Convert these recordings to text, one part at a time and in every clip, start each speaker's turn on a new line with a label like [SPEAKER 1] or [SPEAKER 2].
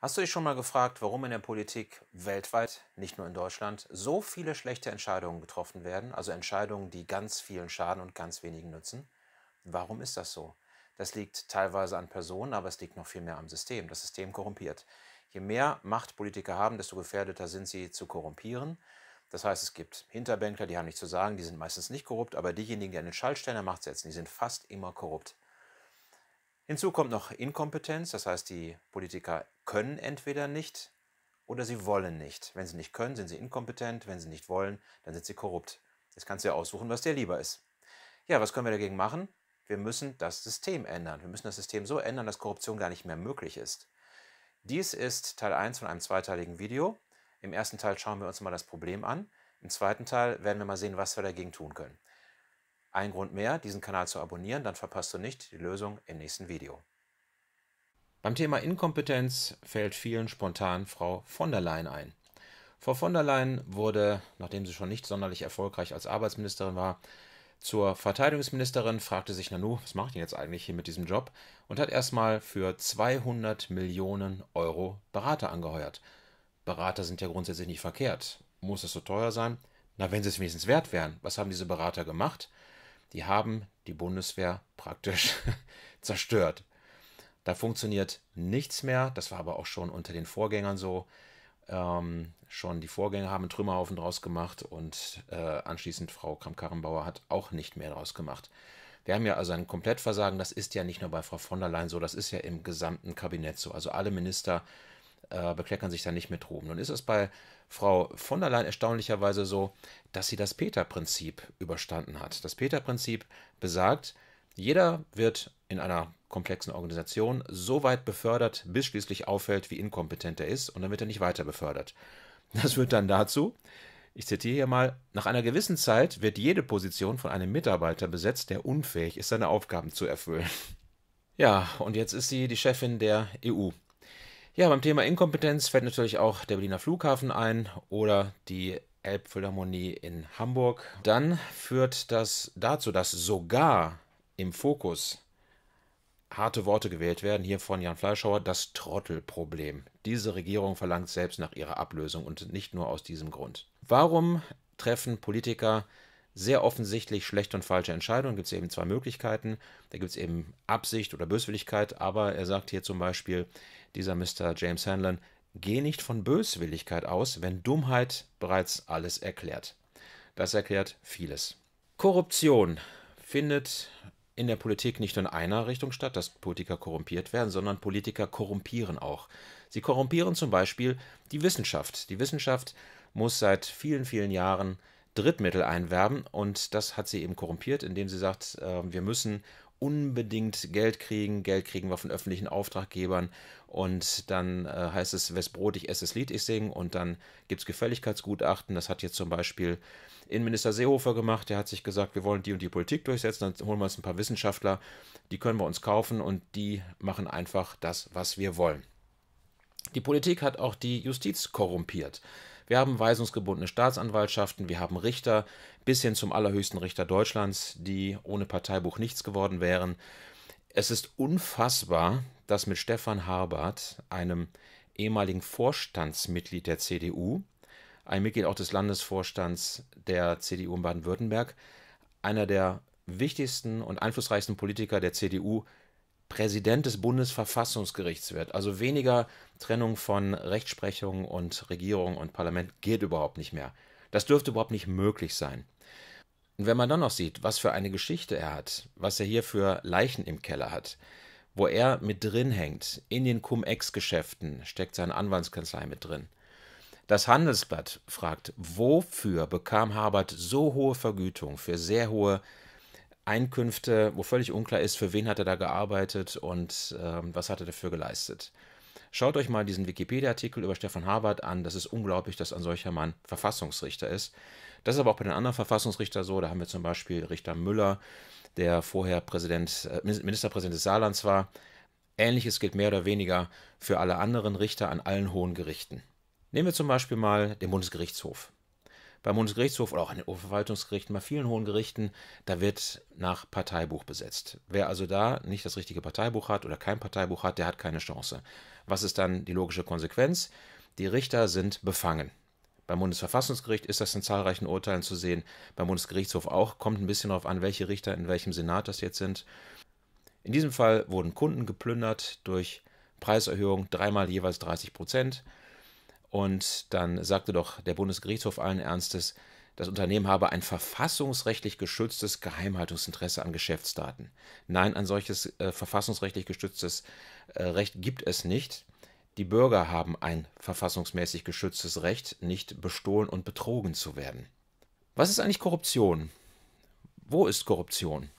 [SPEAKER 1] Hast du dich schon mal gefragt, warum in der Politik weltweit, nicht nur in Deutschland, so viele schlechte Entscheidungen getroffen werden, also Entscheidungen, die ganz vielen schaden und ganz wenigen nützen? Warum ist das so? Das liegt teilweise an Personen, aber es liegt noch viel mehr am System. Das System korrumpiert. Je mehr Macht Politiker haben, desto gefährdeter sind sie zu korrumpieren. Das heißt, es gibt Hinterbänkler, die haben nichts zu sagen, die sind meistens nicht korrupt, aber diejenigen, die an den Schaltstellen Macht setzen, die sind fast immer korrupt. Hinzu kommt noch Inkompetenz, das heißt, die Politiker können entweder nicht oder sie wollen nicht. Wenn sie nicht können, sind sie inkompetent, wenn sie nicht wollen, dann sind sie korrupt. Jetzt kannst du ja aussuchen, was dir lieber ist. Ja, was können wir dagegen machen? Wir müssen das System ändern. Wir müssen das System so ändern, dass Korruption gar nicht mehr möglich ist. Dies ist Teil 1 von einem zweiteiligen Video. Im ersten Teil schauen wir uns mal das Problem an. Im zweiten Teil werden wir mal sehen, was wir dagegen tun können. Ein Grund mehr, diesen Kanal zu abonnieren, dann verpasst du nicht die Lösung im nächsten Video. Beim Thema Inkompetenz fällt vielen spontan Frau von der Leyen ein. Frau von der Leyen wurde, nachdem sie schon nicht sonderlich erfolgreich als Arbeitsministerin war, zur Verteidigungsministerin, fragte sich Nanu, was macht ihr jetzt eigentlich hier mit diesem Job? Und hat erstmal für 200 Millionen Euro Berater angeheuert. Berater sind ja grundsätzlich nicht verkehrt. Muss es so teuer sein? Na, wenn sie es wenigstens wert wären. Was haben diese Berater gemacht? die haben die Bundeswehr praktisch zerstört. Da funktioniert nichts mehr. Das war aber auch schon unter den Vorgängern so. Ähm, schon die Vorgänger haben einen Trümmerhaufen draus gemacht und äh, anschließend Frau Kramp-Karrenbauer hat auch nicht mehr draus gemacht. Wir haben ja also ein Komplettversagen. Das ist ja nicht nur bei Frau von der Leyen so, das ist ja im gesamten Kabinett so. Also alle Minister äh, bekleckern sich da nicht mit Ruhm. Nun ist es bei Frau von der Leyen erstaunlicherweise so, dass sie das Peter-Prinzip überstanden hat. Das Peter-Prinzip besagt, jeder wird in einer komplexen Organisation so weit befördert, bis schließlich auffällt, wie inkompetent er ist, und dann wird er nicht weiter befördert. Das führt dann dazu, ich zitiere hier mal, nach einer gewissen Zeit wird jede Position von einem Mitarbeiter besetzt, der unfähig ist, seine Aufgaben zu erfüllen. Ja, und jetzt ist sie die Chefin der EU. Ja, beim Thema Inkompetenz fällt natürlich auch der Berliner Flughafen ein oder die Elbphilharmonie in Hamburg. Dann führt das dazu, dass sogar im Fokus harte Worte gewählt werden, hier von Jan Fleischhauer, das Trottelproblem. Diese Regierung verlangt selbst nach ihrer Ablösung und nicht nur aus diesem Grund. Warum treffen Politiker sehr offensichtlich schlechte und falsche Entscheidungen? Gibt es eben zwei Möglichkeiten. Da gibt es eben Absicht oder Böswilligkeit, aber er sagt hier zum Beispiel, dieser Mr. James Hanlon, geh nicht von Böswilligkeit aus, wenn Dummheit bereits alles erklärt. Das erklärt vieles. Korruption findet in der Politik nicht nur in einer Richtung statt, dass Politiker korrumpiert werden, sondern Politiker korrumpieren auch. Sie korrumpieren zum Beispiel die Wissenschaft. Die Wissenschaft muss seit vielen, vielen Jahren Drittmittel einwerben und das hat sie eben korrumpiert, indem sie sagt, äh, wir müssen unbedingt Geld kriegen. Geld kriegen wir von öffentlichen Auftraggebern. Und dann äh, heißt es, wes Brot ich esse, das Lied ich sing. Und dann gibt es Gefälligkeitsgutachten. Das hat jetzt zum Beispiel Innenminister Seehofer gemacht. Der hat sich gesagt, wir wollen die und die Politik durchsetzen. Dann holen wir uns ein paar Wissenschaftler. Die können wir uns kaufen und die machen einfach das, was wir wollen. Die Politik hat auch die Justiz korrumpiert. Wir haben weisungsgebundene Staatsanwaltschaften, wir haben Richter bis hin zum allerhöchsten Richter Deutschlands, die ohne Parteibuch nichts geworden wären. Es ist unfassbar, dass mit Stefan Harbert, einem ehemaligen Vorstandsmitglied der CDU, ein Mitglied auch des Landesvorstands der CDU in Baden-Württemberg, einer der wichtigsten und einflussreichsten Politiker der CDU Präsident des Bundesverfassungsgerichts wird. Also weniger Trennung von Rechtsprechung und Regierung und Parlament geht überhaupt nicht mehr. Das dürfte überhaupt nicht möglich sein. Und wenn man dann noch sieht, was für eine Geschichte er hat, was er hier für Leichen im Keller hat, wo er mit drin hängt, in den Cum-Ex-Geschäften steckt seine Anwaltskanzlei mit drin. Das Handelsblatt fragt, wofür bekam Habert so hohe Vergütung für sehr hohe Einkünfte, wo völlig unklar ist, für wen hat er da gearbeitet und ähm, was hat er dafür geleistet. Schaut euch mal diesen Wikipedia-Artikel über Stefan Habert an. Das ist unglaublich, dass ein solcher Mann Verfassungsrichter ist. Das ist aber auch bei den anderen Verfassungsrichtern so. Da haben wir zum Beispiel Richter Müller, der vorher Präsident, äh, Ministerpräsident des Saarlands war. Ähnliches gilt mehr oder weniger für alle anderen Richter an allen hohen Gerichten. Nehmen wir zum Beispiel mal den Bundesgerichtshof beim Bundesgerichtshof oder auch an den Verwaltungsgerichten, bei vielen hohen Gerichten, da wird nach Parteibuch besetzt. Wer also da nicht das richtige Parteibuch hat oder kein Parteibuch hat, der hat keine Chance. Was ist dann die logische Konsequenz? Die Richter sind befangen. Beim Bundesverfassungsgericht ist das in zahlreichen Urteilen zu sehen, beim Bundesgerichtshof auch, kommt ein bisschen darauf an, welche Richter in welchem Senat das jetzt sind. In diesem Fall wurden Kunden geplündert durch Preiserhöhung dreimal jeweils 30 Prozent. Und dann sagte doch der Bundesgerichtshof allen Ernstes, das Unternehmen habe ein verfassungsrechtlich geschütztes Geheimhaltungsinteresse an Geschäftsdaten. Nein, ein solches äh, verfassungsrechtlich geschütztes äh, Recht gibt es nicht. Die Bürger haben ein verfassungsmäßig geschütztes Recht, nicht bestohlen und betrogen zu werden. Was ist eigentlich Korruption? Wo ist Korruption?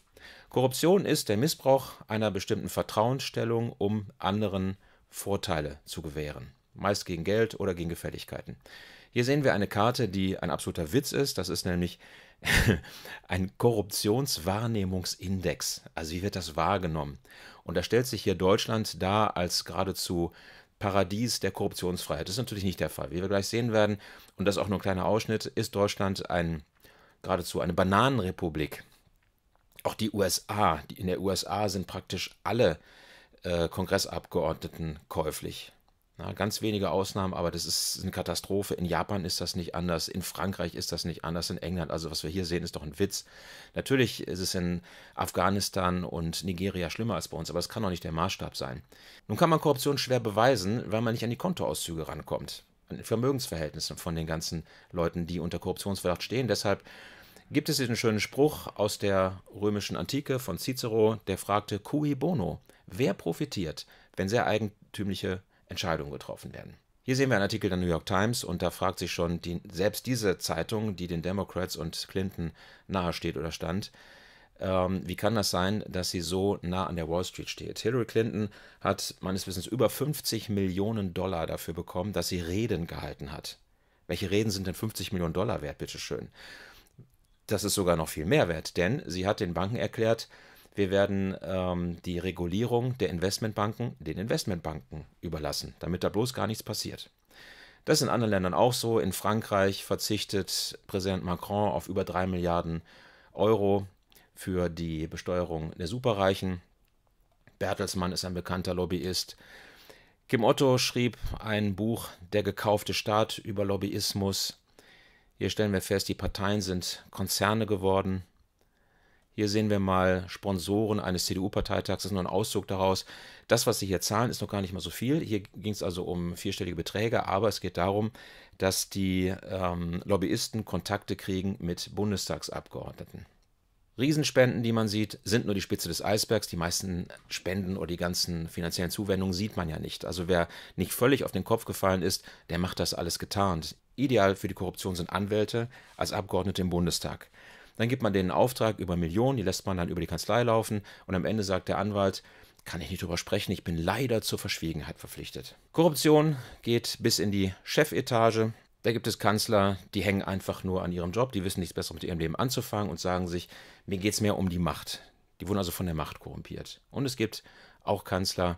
[SPEAKER 1] Korruption ist der Missbrauch einer bestimmten Vertrauensstellung, um anderen Vorteile zu gewähren meist gegen Geld oder gegen Gefälligkeiten. Hier sehen wir eine Karte, die ein absoluter Witz ist. Das ist nämlich ein Korruptionswahrnehmungsindex. Also wie wird das wahrgenommen? Und da stellt sich hier Deutschland dar als geradezu Paradies der Korruptionsfreiheit. Das ist natürlich nicht der Fall. Wie wir gleich sehen werden, und das ist auch nur ein kleiner Ausschnitt, ist Deutschland ein, geradezu eine Bananenrepublik. Auch die USA, in der USA sind praktisch alle äh, Kongressabgeordneten käuflich. Na, ganz wenige Ausnahmen, aber das ist eine Katastrophe. In Japan ist das nicht anders, in Frankreich ist das nicht anders, in England. Also was wir hier sehen, ist doch ein Witz. Natürlich ist es in Afghanistan und Nigeria schlimmer als bei uns, aber es kann doch nicht der Maßstab sein. Nun kann man Korruption schwer beweisen, weil man nicht an die Kontoauszüge rankommt, an die Vermögensverhältnisse von den ganzen Leuten, die unter Korruptionsverdacht stehen. Deshalb gibt es diesen schönen Spruch aus der römischen Antike von Cicero, der fragte, cui bono, wer profitiert, wenn sehr eigentümliche Entscheidungen getroffen werden. Hier sehen wir einen Artikel der New York Times und da fragt sich schon die, selbst diese Zeitung, die den Democrats und Clinton nahesteht oder stand, ähm, wie kann das sein, dass sie so nah an der Wall Street steht? Hillary Clinton hat meines Wissens über 50 Millionen Dollar dafür bekommen, dass sie Reden gehalten hat. Welche Reden sind denn 50 Millionen Dollar wert, bitteschön? Das ist sogar noch viel mehr wert, denn sie hat den Banken erklärt, wir werden ähm, die Regulierung der Investmentbanken den Investmentbanken überlassen, damit da bloß gar nichts passiert. Das ist in anderen Ländern auch so. In Frankreich verzichtet Präsident Macron auf über 3 Milliarden Euro für die Besteuerung der Superreichen. Bertelsmann ist ein bekannter Lobbyist. Kim Otto schrieb ein Buch Der gekaufte Staat über Lobbyismus. Hier stellen wir fest, die Parteien sind Konzerne geworden. Hier sehen wir mal Sponsoren eines CDU-Parteitags. Das ist nur ein Auszug daraus. Das, was sie hier zahlen, ist noch gar nicht mal so viel. Hier ging es also um vierstellige Beträge, aber es geht darum, dass die ähm, Lobbyisten Kontakte kriegen mit Bundestagsabgeordneten. Riesenspenden, die man sieht, sind nur die Spitze des Eisbergs. Die meisten Spenden oder die ganzen finanziellen Zuwendungen sieht man ja nicht. Also wer nicht völlig auf den Kopf gefallen ist, der macht das alles getarnt. Ideal für die Korruption sind Anwälte als Abgeordnete im Bundestag. Dann gibt man denen einen Auftrag über Millionen, die lässt man dann über die Kanzlei laufen und am Ende sagt der Anwalt, kann ich nicht drüber sprechen, ich bin leider zur Verschwiegenheit verpflichtet. Korruption geht bis in die Chefetage. Da gibt es Kanzler, die hängen einfach nur an ihrem Job, die wissen nichts Besseres mit ihrem Leben anzufangen und sagen sich, mir geht es mehr um die Macht. Die wurden also von der Macht korrumpiert. Und es gibt auch Kanzler,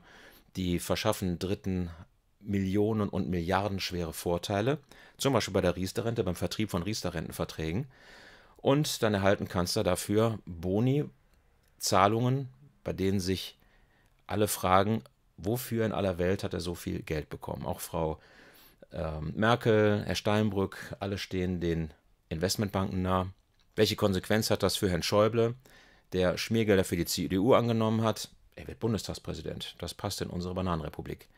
[SPEAKER 1] die verschaffen Dritten Millionen und Milliarden schwere Vorteile, zum Beispiel bei der Riester-Rente, beim Vertrieb von Riester-Rentenverträgen. Und dann erhalten Kanzler dafür Boni, Zahlungen, bei denen sich alle fragen, wofür in aller Welt hat er so viel Geld bekommen? Auch Frau ähm, Merkel, Herr Steinbrück, alle stehen den Investmentbanken nah. Welche Konsequenz hat das für Herrn Schäuble, der Schmiergelder für die CDU angenommen hat? Er wird Bundestagspräsident. Das passt in unsere Bananenrepublik.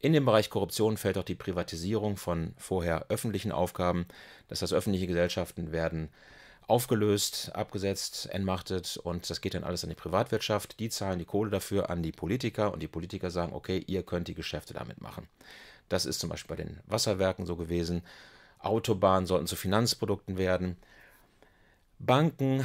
[SPEAKER 1] In dem Bereich Korruption fällt auch die Privatisierung von vorher öffentlichen Aufgaben. Das heißt, öffentliche Gesellschaften werden aufgelöst, abgesetzt, entmachtet und das geht dann alles an die Privatwirtschaft. Die zahlen die Kohle dafür an die Politiker und die Politiker sagen, okay, ihr könnt die Geschäfte damit machen. Das ist zum Beispiel bei den Wasserwerken so gewesen. Autobahnen sollten zu Finanzprodukten werden. Banken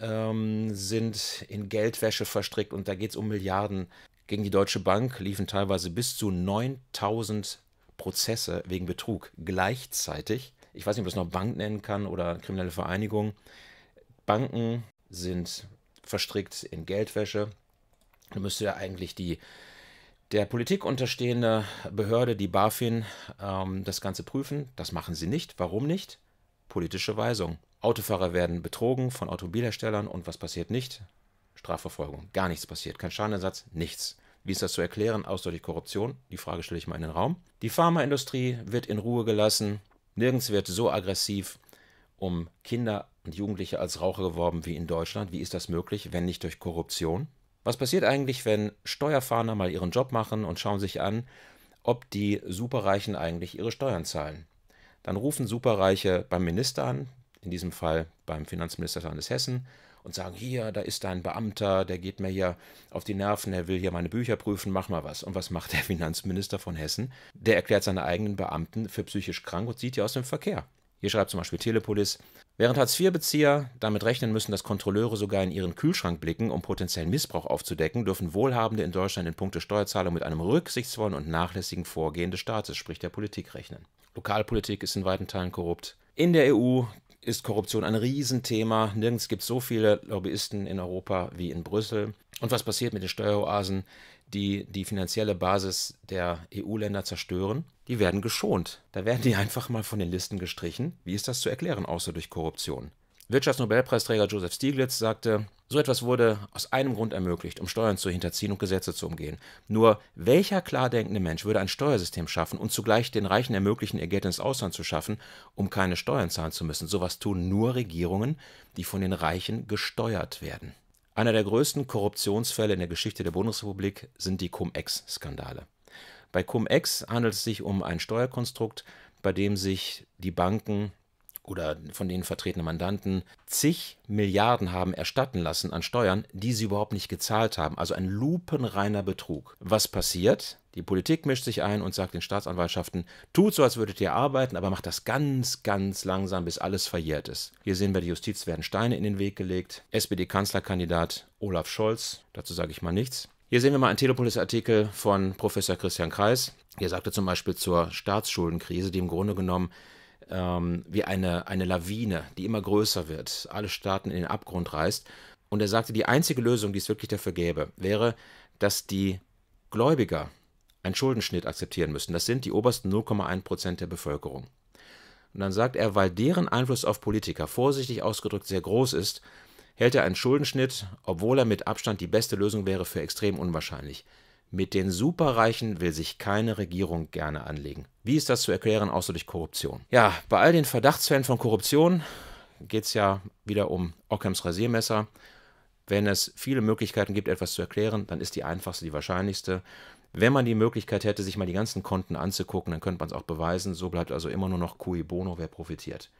[SPEAKER 1] ähm, sind in Geldwäsche verstrickt und da geht es um Milliarden. Gegen die Deutsche Bank liefen teilweise bis zu 9000 Prozesse wegen Betrug gleichzeitig ich weiß nicht, ob ich das noch Bank nennen kann oder kriminelle Vereinigung. Banken sind verstrickt in Geldwäsche. Da müsste ja eigentlich die der Politik unterstehende Behörde, die BaFin, ähm, das Ganze prüfen. Das machen sie nicht. Warum nicht? Politische Weisung. Autofahrer werden betrogen von Automobilherstellern und was passiert nicht? Strafverfolgung. Gar nichts passiert. Kein Schadenersatz, nichts. Wie ist das zu erklären? Ausdrücklich Korruption? Die Frage stelle ich mal in den Raum. Die Pharmaindustrie wird in Ruhe gelassen. Nirgends wird so aggressiv um Kinder und Jugendliche als Raucher geworben wie in Deutschland. Wie ist das möglich, wenn nicht durch Korruption? Was passiert eigentlich, wenn Steuerfahnder mal ihren Job machen und schauen sich an, ob die Superreichen eigentlich ihre Steuern zahlen? Dann rufen Superreiche beim Minister an, in diesem Fall beim Finanzminister des Landes Hessen, und sagen, hier, da ist ein Beamter, der geht mir hier auf die Nerven, er will hier meine Bücher prüfen, mach mal was. Und was macht der Finanzminister von Hessen? Der erklärt seine eigenen Beamten für psychisch krank und sieht die aus dem Verkehr. Hier schreibt zum Beispiel Telepolis, während Hartz-IV-Bezieher damit rechnen müssen, dass Kontrolleure sogar in ihren Kühlschrank blicken, um potenziellen Missbrauch aufzudecken, dürfen Wohlhabende in Deutschland in puncto Steuerzahlung mit einem rücksichtsvollen und nachlässigen Vorgehen des Staates, sprich der Politik, rechnen. Lokalpolitik ist in weiten Teilen korrupt. In der EU ist Korruption ein Riesenthema. Nirgends gibt es so viele Lobbyisten in Europa wie in Brüssel. Und was passiert mit den Steueroasen, die die finanzielle Basis der EU-Länder zerstören? Die werden geschont. Da werden die einfach mal von den Listen gestrichen. Wie ist das zu erklären, außer durch Korruption? Wirtschaftsnobelpreisträger Joseph Stieglitz sagte, so etwas wurde aus einem Grund ermöglicht, um Steuern zu hinterziehen und Gesetze zu umgehen. Nur welcher klar denkende Mensch würde ein Steuersystem schaffen und zugleich den Reichen ermöglichen, ihr Geld ins Ausland zu schaffen, um keine Steuern zahlen zu müssen? Sowas tun nur Regierungen, die von den Reichen gesteuert werden. Einer der größten Korruptionsfälle in der Geschichte der Bundesrepublik sind die Cum-Ex-Skandale. Bei Cum-Ex handelt es sich um ein Steuerkonstrukt, bei dem sich die Banken oder von denen vertretene Mandanten zig Milliarden haben erstatten lassen an Steuern, die sie überhaupt nicht gezahlt haben. Also ein lupenreiner Betrug. Was passiert? Die Politik mischt sich ein und sagt den Staatsanwaltschaften, tut so, als würdet ihr arbeiten, aber macht das ganz, ganz langsam, bis alles verjährt ist. Hier sehen wir, die Justiz werden Steine in den Weg gelegt. SPD-Kanzlerkandidat Olaf Scholz, dazu sage ich mal nichts. Hier sehen wir mal einen Telepolis-Artikel von Professor Christian Kreis. Er sagte zum Beispiel zur Staatsschuldenkrise, die im Grunde genommen ähm, wie eine, eine Lawine, die immer größer wird, alle Staaten in den Abgrund reißt. Und er sagte, die einzige Lösung, die es wirklich dafür gäbe, wäre, dass die Gläubiger einen Schuldenschnitt akzeptieren müssen. Das sind die obersten 0,1 Prozent der Bevölkerung. Und dann sagt er, weil deren Einfluss auf Politiker vorsichtig ausgedrückt sehr groß ist, hält er einen Schuldenschnitt, obwohl er mit Abstand die beste Lösung wäre, für extrem unwahrscheinlich. Mit den Superreichen will sich keine Regierung gerne anlegen. Wie ist das zu erklären, außer durch Korruption? Ja, bei all den Verdachtsfällen von Korruption geht es ja wieder um Ockhams Rasiermesser. Wenn es viele Möglichkeiten gibt, etwas zu erklären, dann ist die einfachste die wahrscheinlichste. Wenn man die Möglichkeit hätte, sich mal die ganzen Konten anzugucken, dann könnte man es auch beweisen. So bleibt also immer nur noch cui bono, wer profitiert.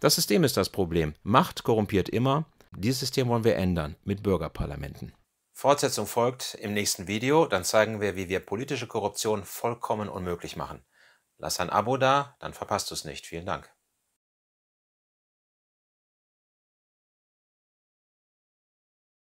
[SPEAKER 1] Das System ist das Problem. Macht korrumpiert immer. Dieses System wollen wir ändern mit Bürgerparlamenten. Fortsetzung folgt im nächsten Video, dann zeigen wir, wie wir politische Korruption vollkommen unmöglich machen. Lass ein Abo da, dann verpasst du es nicht. Vielen Dank.